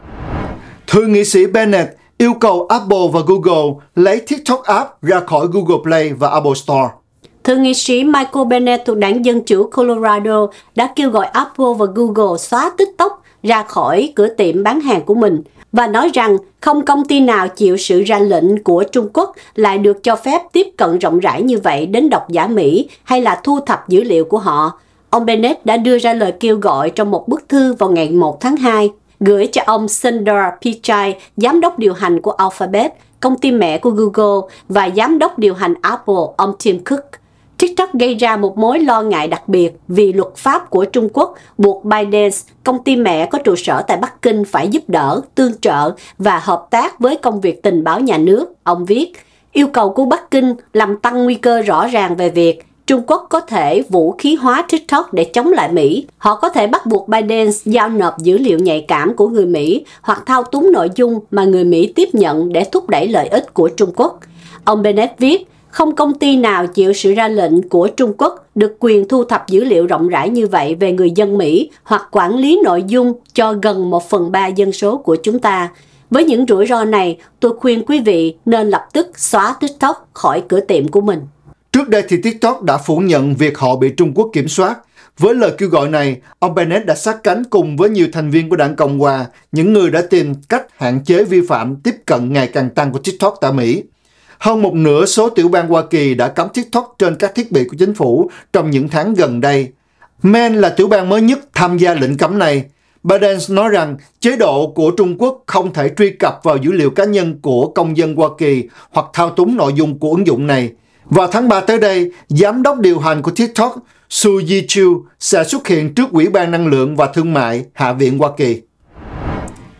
Thượng nghị sĩ Bennett yêu cầu Apple và Google lấy TikTok app ra khỏi Google Play và Apple Store. Thượng nghị sĩ Michael Bennett thuộc đảng Dân Chủ Colorado đã kêu gọi Apple và Google xóa TikTok ra khỏi cửa tiệm bán hàng của mình – và nói rằng không công ty nào chịu sự ra lệnh của Trung Quốc lại được cho phép tiếp cận rộng rãi như vậy đến độc giả Mỹ hay là thu thập dữ liệu của họ. Ông Bennett đã đưa ra lời kêu gọi trong một bức thư vào ngày 1 tháng 2 gửi cho ông Sundar Pichai, giám đốc điều hành của Alphabet, công ty mẹ của Google và giám đốc điều hành Apple, ông Tim Cook – TikTok gây ra một mối lo ngại đặc biệt vì luật pháp của Trung Quốc buộc ByteDance, công ty mẹ có trụ sở tại Bắc Kinh phải giúp đỡ, tương trợ và hợp tác với công việc tình báo nhà nước, ông viết. Yêu cầu của Bắc Kinh làm tăng nguy cơ rõ ràng về việc Trung Quốc có thể vũ khí hóa TikTok để chống lại Mỹ. Họ có thể bắt buộc Biden giao nộp dữ liệu nhạy cảm của người Mỹ hoặc thao túng nội dung mà người Mỹ tiếp nhận để thúc đẩy lợi ích của Trung Quốc. Ông Bennett viết, không công ty nào chịu sự ra lệnh của Trung Quốc được quyền thu thập dữ liệu rộng rãi như vậy về người dân Mỹ hoặc quản lý nội dung cho gần một phần ba dân số của chúng ta. Với những rủi ro này, tôi khuyên quý vị nên lập tức xóa TikTok khỏi cửa tiệm của mình. Trước đây thì TikTok đã phủ nhận việc họ bị Trung Quốc kiểm soát. Với lời kêu gọi này, ông Bennett đã sát cánh cùng với nhiều thành viên của đảng Cộng Hòa, những người đã tìm cách hạn chế vi phạm tiếp cận ngày càng tăng của TikTok tại Mỹ. Hơn một nửa số tiểu bang Hoa Kỳ đã cấm TikTok trên các thiết bị của chính phủ trong những tháng gần đây. Maine là tiểu bang mới nhất tham gia lệnh cấm này. Biden nói rằng chế độ của Trung Quốc không thể truy cập vào dữ liệu cá nhân của công dân Hoa Kỳ hoặc thao túng nội dung của ứng dụng này. Vào tháng 3 tới đây, giám đốc điều hành của TikTok Su Yi chiu sẽ xuất hiện trước Ủy ban Năng lượng và Thương mại Hạ viện Hoa Kỳ.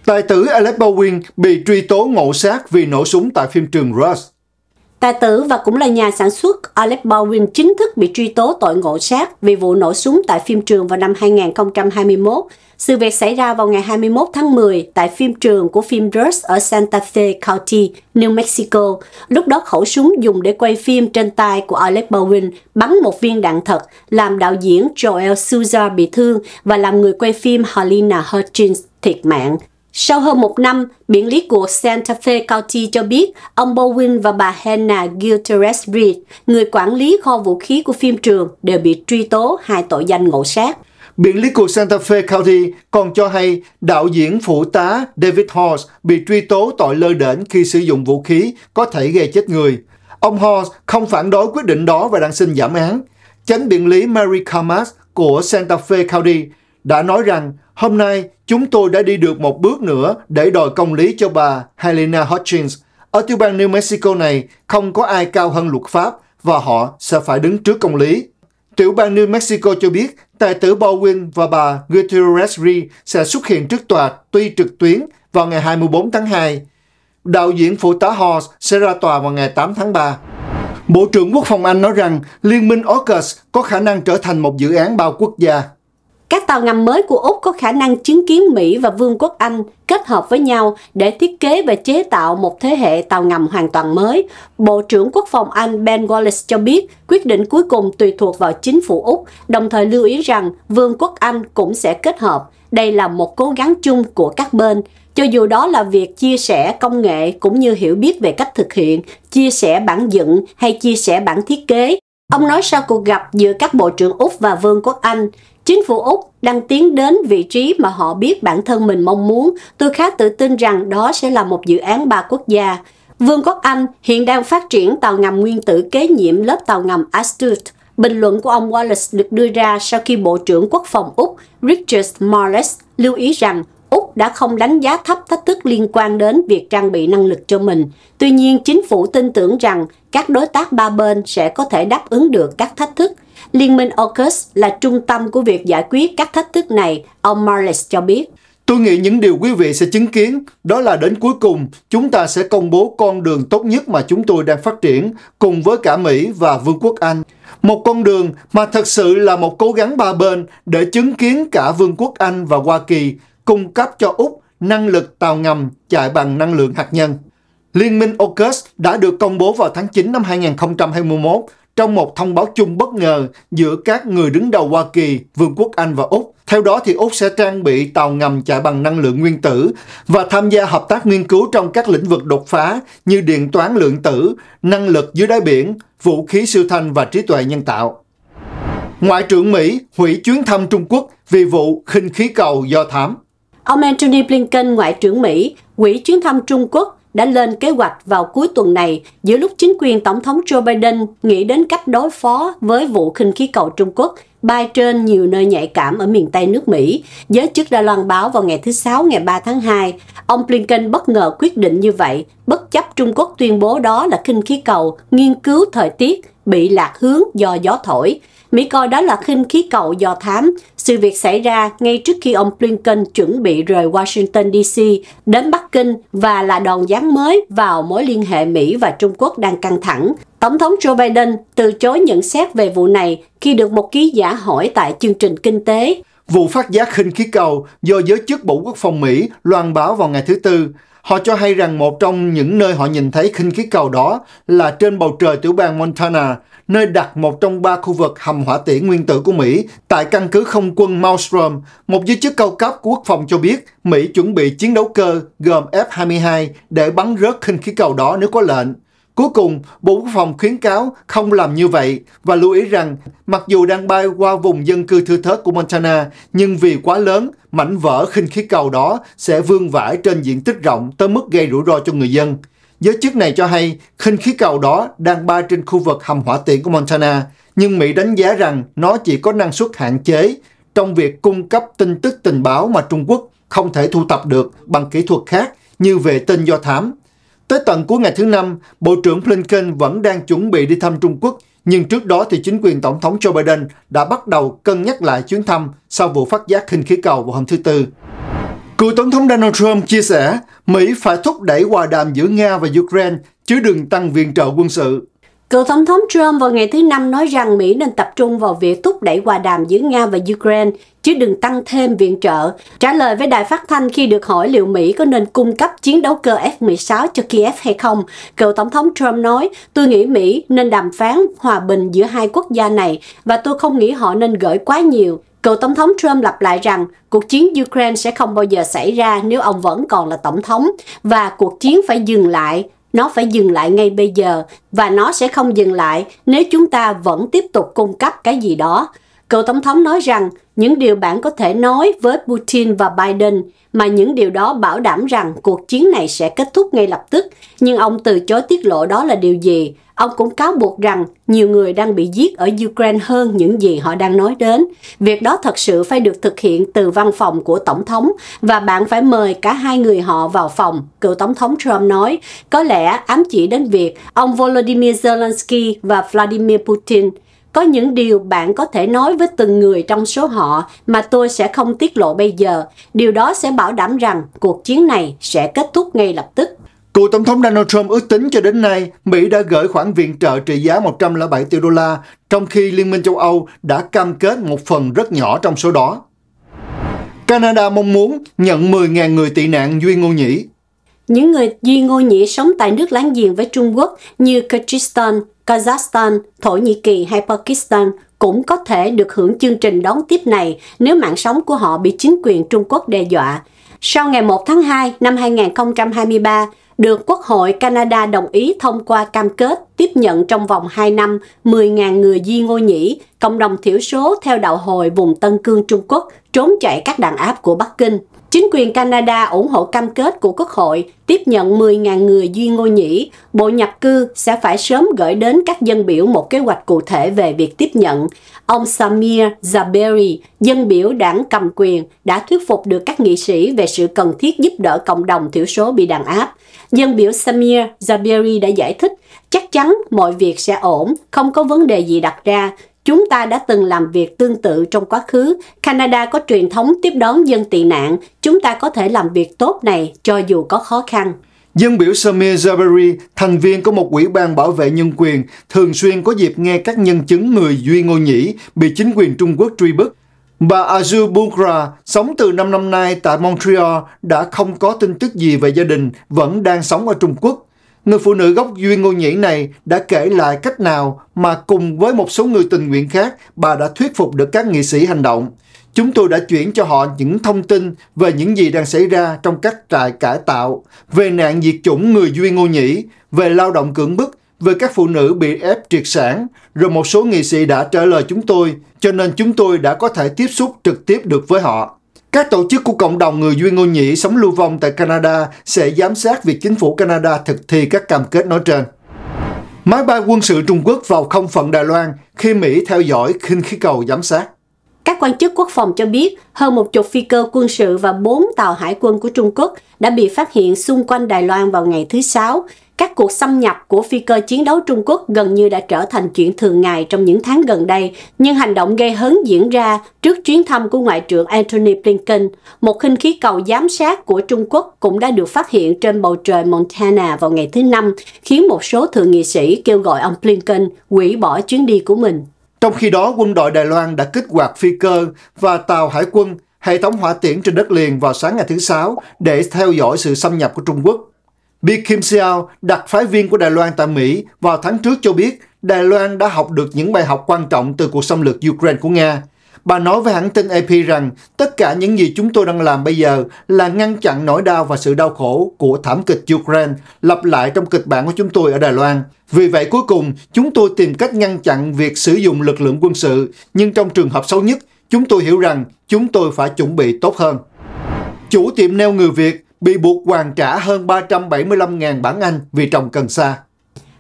Tài tử Alec Baldwin bị truy tố ngộ sát vì nổ súng tại phim trường Rust. Tài tử và cũng là nhà sản xuất Alec Baldwin chính thức bị truy tố tội ngộ sát vì vụ nổ súng tại phim trường vào năm 2021. Sự việc xảy ra vào ngày 21 tháng 10 tại phim trường của phim Rush ở Santa Fe County, New Mexico. Lúc đó khẩu súng dùng để quay phim trên tay của Alec Baldwin bắn một viên đạn thật, làm đạo diễn Joel Souza bị thương và làm người quay phim Helena Hutchins thiệt mạng. Sau hơn một năm, biện lý của Santa Fe County cho biết ông Bowen và bà Hannah Gutierrez Reed, người quản lý kho vũ khí của phim trường, đều bị truy tố hai tội danh ngộ sát. Biện lý của Santa Fe County còn cho hay đạo diễn phụ tá David Horst bị truy tố tội lơ đễnh khi sử dụng vũ khí có thể gây chết người. Ông Horst không phản đối quyết định đó và đang xin giảm án. Chánh biện lý Mary Kamas của Santa Fe County đã nói rằng hôm nay chúng tôi đã đi được một bước nữa để đòi công lý cho bà Helena Hutchins. Ở tiểu bang New Mexico này không có ai cao hơn luật pháp và họ sẽ phải đứng trước công lý. Tiểu bang New Mexico cho biết tài tử Baldwin và bà Gutierrez Ree sẽ xuất hiện trước tòa tuy trực tuyến vào ngày 24 tháng 2. Đạo diễn phụ tá Hawes sẽ ra tòa vào ngày 8 tháng 3. Bộ trưởng Quốc phòng Anh nói rằng Liên minh AUKUS có khả năng trở thành một dự án bao quốc gia. Các tàu ngầm mới của Úc có khả năng chứng kiến Mỹ và Vương quốc Anh kết hợp với nhau để thiết kế và chế tạo một thế hệ tàu ngầm hoàn toàn mới. Bộ trưởng Quốc phòng Anh Ben Wallace cho biết quyết định cuối cùng tùy thuộc vào chính phủ Úc, đồng thời lưu ý rằng Vương quốc Anh cũng sẽ kết hợp. Đây là một cố gắng chung của các bên. Cho dù đó là việc chia sẻ công nghệ cũng như hiểu biết về cách thực hiện, chia sẻ bản dựng hay chia sẻ bản thiết kế, Ông nói sau cuộc gặp giữa các bộ trưởng Úc và Vương quốc Anh, Chính phủ Úc đang tiến đến vị trí mà họ biết bản thân mình mong muốn. Tôi khá tự tin rằng đó sẽ là một dự án ba quốc gia. Vương quốc Anh hiện đang phát triển tàu ngầm nguyên tử kế nhiệm lớp tàu ngầm Astute. Bình luận của ông Wallace được đưa ra sau khi Bộ trưởng Quốc phòng Úc Richard Marles lưu ý rằng Úc đã không đánh giá thấp thách thức liên quan đến việc trang bị năng lực cho mình. Tuy nhiên, chính phủ tin tưởng rằng các đối tác ba bên sẽ có thể đáp ứng được các thách thức – Liên minh AUKUS là trung tâm của việc giải quyết các thách thức này, ông Marles cho biết. Tôi nghĩ những điều quý vị sẽ chứng kiến, đó là đến cuối cùng, chúng ta sẽ công bố con đường tốt nhất mà chúng tôi đang phát triển, cùng với cả Mỹ và Vương quốc Anh. Một con đường mà thật sự là một cố gắng ba bên để chứng kiến cả Vương quốc Anh và Hoa Kỳ cung cấp cho Úc năng lực tàu ngầm chạy bằng năng lượng hạt nhân. Liên minh AUKUS đã được công bố vào tháng 9 năm 2021 trong một thông báo chung bất ngờ giữa các người đứng đầu Hoa Kỳ, Vương quốc Anh và Úc. Theo đó thì Úc sẽ trang bị tàu ngầm chạy bằng năng lượng nguyên tử và tham gia hợp tác nghiên cứu trong các lĩnh vực đột phá như điện toán lượng tử, năng lực dưới đáy biển, vũ khí siêu thanh và trí tuệ nhân tạo. Ngoại trưởng Mỹ hủy chuyến thăm Trung Quốc vì vụ khinh khí cầu do thám. Ông Antony Blinken, Ngoại trưởng Mỹ, hủy chuyến thăm Trung Quốc đã lên kế hoạch vào cuối tuần này giữa lúc chính quyền Tổng thống Joe Biden nghĩ đến cách đối phó với vụ khinh khí cầu Trung Quốc bay trên nhiều nơi nhạy cảm ở miền Tây nước Mỹ. Giới chức đã loan báo vào ngày thứ Sáu ngày 3 tháng 2, ông Blinken bất ngờ quyết định như vậy, bất chấp Trung Quốc tuyên bố đó là khinh khí cầu nghiên cứu thời tiết bị lạc hướng do gió thổi. Mỹ coi đó là khinh khí cầu do thám. Sự việc xảy ra ngay trước khi ông Blinken chuẩn bị rời Washington DC đến Bắc Kinh và là đòn giáng mới vào mối liên hệ Mỹ và Trung Quốc đang căng thẳng. Tổng thống Joe Biden từ chối nhận xét về vụ này khi được một ký giả hỏi tại chương trình kinh tế. Vụ phát giác khinh khí cầu do giới chức Bộ Quốc phòng Mỹ loan báo vào ngày thứ Tư Họ cho hay rằng một trong những nơi họ nhìn thấy khinh khí cầu đó là trên bầu trời tiểu bang Montana, nơi đặt một trong ba khu vực hầm hỏa tiễn nguyên tử của Mỹ tại căn cứ không quân Malmstrom. Một giới chức cao cấp quốc phòng cho biết Mỹ chuẩn bị chiến đấu cơ gồm F-22 để bắn rớt khinh khí cầu đó nếu có lệnh. Cuối cùng, Bộ Quốc phòng khuyến cáo không làm như vậy và lưu ý rằng mặc dù đang bay qua vùng dân cư thưa thớt của Montana, nhưng vì quá lớn, mảnh vỡ khinh khí cầu đó sẽ vương vãi trên diện tích rộng tới mức gây rủi ro cho người dân. Giới chức này cho hay khinh khí cầu đó đang bay trên khu vực hầm hỏa tiễn của Montana, nhưng Mỹ đánh giá rằng nó chỉ có năng suất hạn chế trong việc cung cấp tin tức tình báo mà Trung Quốc không thể thu thập được bằng kỹ thuật khác như vệ tinh do thám Tới tận cuối ngày thứ năm, Bộ trưởng Blinken vẫn đang chuẩn bị đi thăm Trung Quốc, nhưng trước đó thì chính quyền Tổng thống Joe Biden đã bắt đầu cân nhắc lại chuyến thăm sau vụ phát giác khinh khí cầu vào hôm thứ Tư. Cựu Tổng thống Donald Trump chia sẻ, Mỹ phải thúc đẩy hòa đàm giữa Nga và Ukraine, chứ đừng tăng viện trợ quân sự. Cựu Tổng thống Trump vào ngày thứ Năm nói rằng Mỹ nên tập trung vào việc thúc đẩy hòa đàm giữa Nga và Ukraine, chứ đừng tăng thêm viện trợ. Trả lời với đài phát thanh khi được hỏi liệu Mỹ có nên cung cấp chiến đấu cơ F-16 cho Kiev hay không, cựu Tổng thống Trump nói, tôi nghĩ Mỹ nên đàm phán hòa bình giữa hai quốc gia này và tôi không nghĩ họ nên gửi quá nhiều. Cựu Tổng thống Trump lặp lại rằng cuộc chiến Ukraine sẽ không bao giờ xảy ra nếu ông vẫn còn là Tổng thống và cuộc chiến phải dừng lại nó phải dừng lại ngay bây giờ và nó sẽ không dừng lại nếu chúng ta vẫn tiếp tục cung cấp cái gì đó. Cựu Tổng thống nói rằng những điều bạn có thể nói với Putin và Biden mà những điều đó bảo đảm rằng cuộc chiến này sẽ kết thúc ngay lập tức, nhưng ông từ chối tiết lộ đó là điều gì. Ông cũng cáo buộc rằng nhiều người đang bị giết ở Ukraine hơn những gì họ đang nói đến. Việc đó thật sự phải được thực hiện từ văn phòng của Tổng thống và bạn phải mời cả hai người họ vào phòng, cựu Tổng thống Trump nói, có lẽ ám chỉ đến việc ông Volodymyr Zelensky và Vladimir Putin có những điều bạn có thể nói với từng người trong số họ mà tôi sẽ không tiết lộ bây giờ điều đó sẽ bảo đảm rằng cuộc chiến này sẽ kết thúc ngay lập tức Cựu Tổng thống Donald Trump ước tính cho đến nay, Mỹ đã gửi khoản viện trợ trị giá 107 triệu đô la, trong khi Liên minh châu Âu đã cam kết một phần rất nhỏ trong số đó. Canada mong muốn nhận 10.000 người tị nạn Duy Ngô Nhĩ. Những người Duy Ngô Nhĩ sống tại nước láng giềng với Trung Quốc như Kyrgyzstan, Kazakhstan, Thổ Nhĩ Kỳ hay Pakistan cũng có thể được hưởng chương trình đón tiếp này nếu mạng sống của họ bị chính quyền Trung Quốc đe dọa. Sau ngày 1 tháng 2 năm 2023, được Quốc hội Canada đồng ý thông qua cam kết tiếp nhận trong vòng 2 năm 10.000 người Di Ngô Nhĩ, cộng đồng thiểu số theo đạo hồi vùng Tân Cương Trung Quốc, trốn chạy các đàn áp của Bắc Kinh. Chính quyền Canada ủng hộ cam kết của Quốc hội tiếp nhận 10.000 người Duy ngôi Nhĩ, bộ nhập cư sẽ phải sớm gửi đến các dân biểu một kế hoạch cụ thể về việc tiếp nhận. Ông Samir Zaberi, dân biểu đảng cầm quyền, đã thuyết phục được các nghị sĩ về sự cần thiết giúp đỡ cộng đồng thiểu số bị đàn áp. Dân biểu Samir Zaberi đã giải thích, chắc chắn mọi việc sẽ ổn, không có vấn đề gì đặt ra, Chúng ta đã từng làm việc tương tự trong quá khứ. Canada có truyền thống tiếp đón dân tị nạn. Chúng ta có thể làm việc tốt này cho dù có khó khăn. Dân biểu Samir Jabari, thành viên của một ủy ban bảo vệ nhân quyền, thường xuyên có dịp nghe các nhân chứng người Duy Ngô Nhĩ bị chính quyền Trung Quốc truy bức. Bà Azu Bugra, sống từ 5 năm nay tại Montreal, đã không có tin tức gì về gia đình, vẫn đang sống ở Trung Quốc Người phụ nữ gốc Duyên Ngô Nhĩ này đã kể lại cách nào mà cùng với một số người tình nguyện khác, bà đã thuyết phục được các nghị sĩ hành động. Chúng tôi đã chuyển cho họ những thông tin về những gì đang xảy ra trong các trại cải tạo, về nạn diệt chủng người Duyên Ngô Nhĩ, về lao động cưỡng bức, về các phụ nữ bị ép triệt sản, rồi một số nghị sĩ đã trả lời chúng tôi, cho nên chúng tôi đã có thể tiếp xúc trực tiếp được với họ. Các tổ chức của cộng đồng người Duy Ngô Nhĩ sống lưu vong tại Canada sẽ giám sát việc chính phủ Canada thực thi các cam kết nói trên. Máy bay quân sự Trung Quốc vào không phận Đài Loan khi Mỹ theo dõi khinh khí cầu giám sát. Các quan chức quốc phòng cho biết hơn một chục phi cơ quân sự và bốn tàu hải quân của Trung Quốc đã bị phát hiện xung quanh Đài Loan vào ngày thứ Sáu các cuộc xâm nhập của phi cơ chiến đấu Trung Quốc gần như đã trở thành chuyện thường ngày trong những tháng gần đây, nhưng hành động gây hấn diễn ra trước chuyến thăm của Ngoại trưởng Antony Blinken. Một khinh khí cầu giám sát của Trung Quốc cũng đã được phát hiện trên bầu trời Montana vào ngày thứ Năm, khiến một số thượng nghị sĩ kêu gọi ông Blinken hủy bỏ chuyến đi của mình. Trong khi đó, quân đội Đài Loan đã kích hoạt phi cơ và tàu hải quân hệ thống hỏa tiễn trên đất liền vào sáng ngày thứ Sáu để theo dõi sự xâm nhập của Trung Quốc. Bi Kim Xiao, đặc phái viên của Đài Loan tại Mỹ, vào tháng trước cho biết Đài Loan đã học được những bài học quan trọng từ cuộc xâm lược Ukraine của Nga. Bà nói với hãng tin AP rằng tất cả những gì chúng tôi đang làm bây giờ là ngăn chặn nỗi đau và sự đau khổ của thảm kịch Ukraine lặp lại trong kịch bản của chúng tôi ở Đài Loan. Vì vậy cuối cùng, chúng tôi tìm cách ngăn chặn việc sử dụng lực lượng quân sự, nhưng trong trường hợp xấu nhất, chúng tôi hiểu rằng chúng tôi phải chuẩn bị tốt hơn. Chủ tiệm neo người Việt bị buộc hoàn trả hơn 375.000 bảng Anh vì trồng cần sa.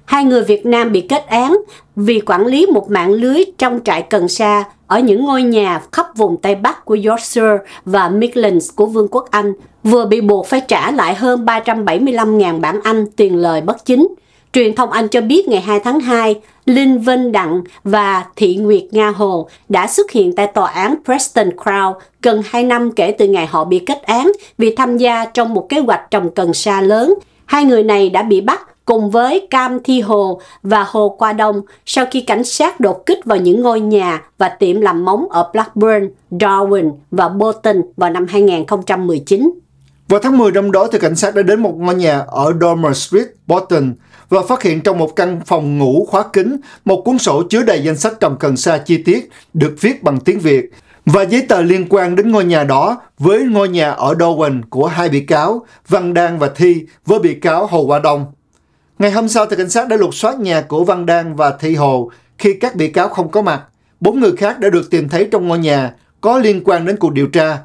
Hai người Việt Nam bị kết án vì quản lý một mạng lưới trong trại cần sa ở những ngôi nhà khắp vùng Tây Bắc của Yorkshire và Midlands của Vương quốc Anh, vừa bị buộc phải trả lại hơn 375.000 bảng Anh tiền lời bất chính – Truyền thông Anh cho biết ngày 2 tháng 2, Linh Vân Đặng và Thị Nguyệt Nga Hồ đã xuất hiện tại tòa án Preston Crown gần 2 năm kể từ ngày họ bị kết án vì tham gia trong một kế hoạch trồng cần sa lớn. Hai người này đã bị bắt cùng với Cam Thi Hồ và Hồ Qua Đông sau khi cảnh sát đột kích vào những ngôi nhà và tiệm làm móng ở Blackburn, Darwin và Bolton vào năm 2019. Vào tháng 10 năm đó, thì cảnh sát đã đến một ngôi nhà ở Dormer Street, Bolton và phát hiện trong một căn phòng ngủ khóa kín một cuốn sổ chứa đầy danh sách trồng cần sa chi tiết được viết bằng tiếng Việt và giấy tờ liên quan đến ngôi nhà đó với ngôi nhà ở Dowen của hai bị cáo Văn Đan và Thi với bị cáo Hồ Hoa Đông. Ngày hôm sau thì cảnh sát đã lục soát nhà của Văn Đan và Thi Hồ khi các bị cáo không có mặt. Bốn người khác đã được tìm thấy trong ngôi nhà có liên quan đến cuộc điều tra.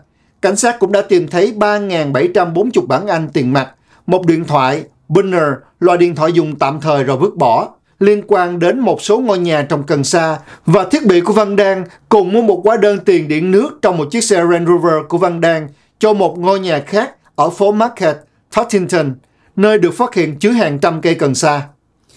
Cảnh sát cũng đã tìm thấy 3.740 bản Anh tiền mặt, một điện thoại, Bunner, loại điện thoại dùng tạm thời rồi vứt bỏ, liên quan đến một số ngôi nhà trong cần sa và thiết bị của Văn Đan cùng mua một hóa đơn tiền điện nước trong một chiếc xe Range Rover của Văn Đan cho một ngôi nhà khác ở phố Market, Tottington, nơi được phát hiện chứa hàng trăm cây cần sa.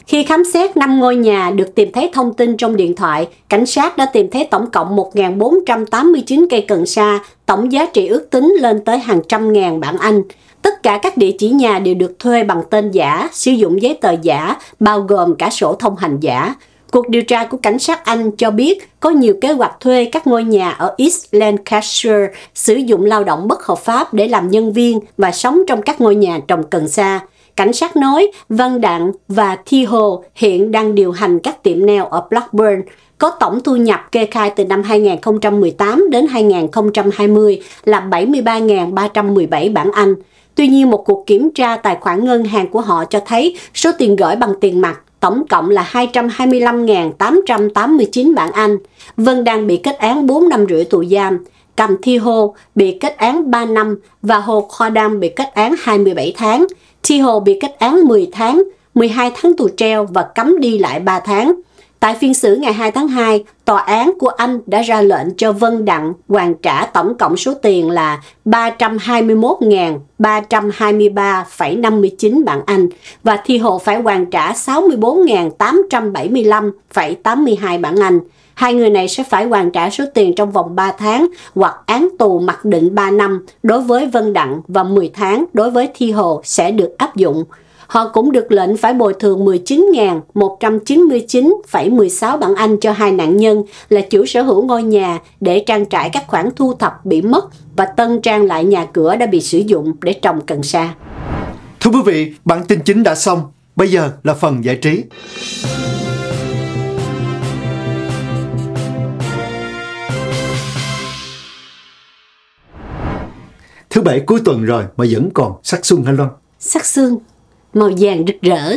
Khi khám xét 5 ngôi nhà được tìm thấy thông tin trong điện thoại, cảnh sát đã tìm thấy tổng cộng 1.489 cây cần sa, tổng giá trị ước tính lên tới hàng trăm ngàn bảng Anh. Tất cả các địa chỉ nhà đều được thuê bằng tên giả, sử dụng giấy tờ giả, bao gồm cả sổ thông hành giả. Cuộc điều tra của cảnh sát Anh cho biết có nhiều kế hoạch thuê các ngôi nhà ở East Lancashire sử dụng lao động bất hợp pháp để làm nhân viên và sống trong các ngôi nhà trồng cần sa. Cảnh sát nói Văn Đặng và Thi Hồ hiện đang điều hành các tiệm nail ở Blackburn, có tổng thu nhập kê khai từ năm 2018 đến 2020 là 73.317 bảng Anh. Tuy nhiên, một cuộc kiểm tra tài khoản ngân hàng của họ cho thấy số tiền gửi bằng tiền mặt tổng cộng là 225.889 bảng Anh. Vân đang bị kết án 4 năm rưỡi tù giam, Cầm Thi Hô bị kết án 3 năm và Hồ Khoa Đam bị kết án 27 tháng. Thi Hồ bị kết án 10 tháng, 12 tháng tù treo và cấm đi lại 3 tháng. Tại phiên xử ngày 2 tháng 2, tòa án của Anh đã ra lệnh cho Vân Đặng hoàn trả tổng cộng số tiền là 321.323,59 bảng Anh và Thi Hộ phải hoàn trả 64.875,82 bảng Anh. Hai người này sẽ phải hoàn trả số tiền trong vòng 3 tháng hoặc án tù mặc định 3 năm đối với Vân Đặng và 10 tháng đối với Thi Hộ sẽ được áp dụng họ cũng được lệnh phải bồi thường 19.199,16 bảng Anh cho hai nạn nhân là chủ sở hữu ngôi nhà để trang trải các khoản thu thập bị mất và tân trang lại nhà cửa đã bị sử dụng để trồng cần sa. Thưa quý vị, bản tin chính đã xong. Bây giờ là phần giải trí. Thứ bảy cuối tuần rồi mà vẫn còn sắc xuân hả Loan? Sắc xương màu vàng rực rỡ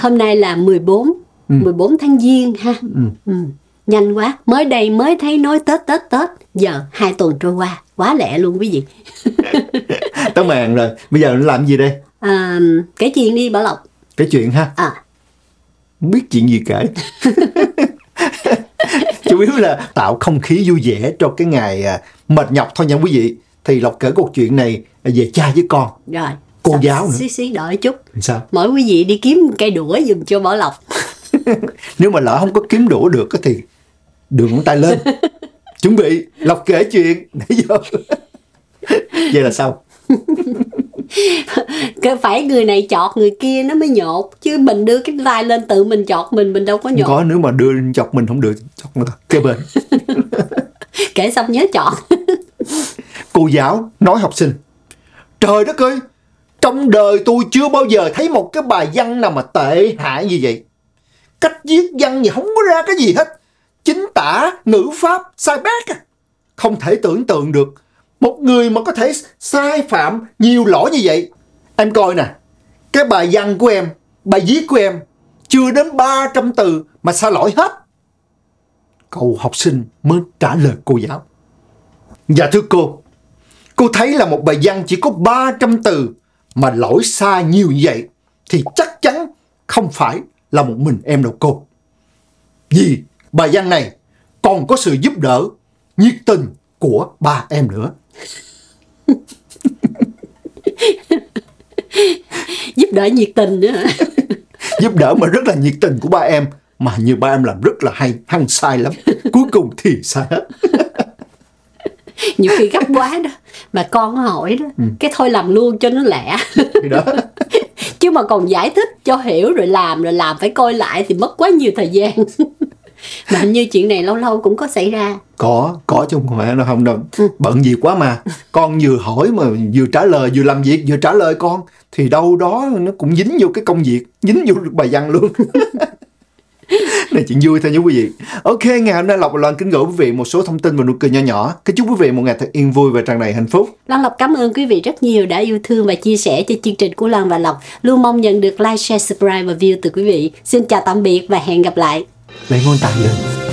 hôm nay là 14 ừ. 14 tháng giêng ha ừ. Ừ. nhanh quá mới đây mới thấy nói tết tết tết giờ hai tuần trôi qua quá lẹ luôn quý vị tớ màn rồi bây giờ làm gì đây à, kể chuyện đi bảo lộc kể chuyện ha à. biết chuyện gì kể chủ yếu là tạo không khí vui vẻ cho cái ngày à, mệt nhọc thôi nha quý vị thì lộc kể câu chuyện này về cha với con rồi cô Sắp giáo nữa xí xí đợi chút sao mỗi quý vị đi kiếm cây đũa dùm cho bỏ lọc nếu mà lỡ không có kiếm đũa được thì đường ngón tay lên chuẩn bị lọc kể chuyện để vô vậy là sao phải người này chọt người kia nó mới nhột chứ mình đưa cái tay lên tự mình chọt mình mình đâu có nhột không có nếu mà đưa chọt mình không được chọt nữa kêu bên kể xong nhớ chọn cô giáo nói học sinh trời đất ơi trong đời tôi chưa bao giờ thấy một cái bài văn nào mà tệ hại như vậy. Cách viết văn gì không có ra cái gì hết. Chính tả, ngữ pháp, sai bét, à. Không thể tưởng tượng được. Một người mà có thể sai phạm nhiều lỗi như vậy. Em coi nè, cái bài văn của em, bài viết của em chưa đến 300 từ mà xa lỗi hết. Cậu học sinh mới trả lời cô giáo. Dạ thưa cô, cô thấy là một bài văn chỉ có 300 từ mà lỗi xa nhiều như vậy thì chắc chắn không phải là một mình em đâu cô. Vì bài văn này còn có sự giúp đỡ nhiệt tình của ba em nữa. giúp đỡ nhiệt tình nữa. giúp đỡ mà rất là nhiệt tình của ba em mà như ba em làm rất là hay hăng sai lắm cuối cùng thì sai hết nhiều khi gấp quá đó mà con hỏi đó ừ. cái thôi làm luôn cho nó lẹ đó chứ mà còn giải thích cho hiểu rồi làm rồi làm phải coi lại thì mất quá nhiều thời gian mà hình như chuyện này lâu lâu cũng có xảy ra có có chứ không phải là không đâu ừ. bận gì quá mà con vừa hỏi mà vừa trả lời vừa làm việc vừa trả lời con thì đâu đó nó cũng dính vô cái công việc dính vô bài văn luôn này chuyện vui thôi nhé quý vị ok ngày hôm nay lộc và loan kính gửi quý vị một số thông tin và nụ cười nhỏ nhỏ kính chúc quý vị một ngày thật yên vui và tràn đầy hạnh phúc loan lộc cảm ơn quý vị rất nhiều đã yêu thương và chia sẻ cho chương trình của loan và lộc luôn mong nhận được like share subscribe và view từ quý vị xin chào tạm biệt và hẹn gặp lại lấy ngón tay lên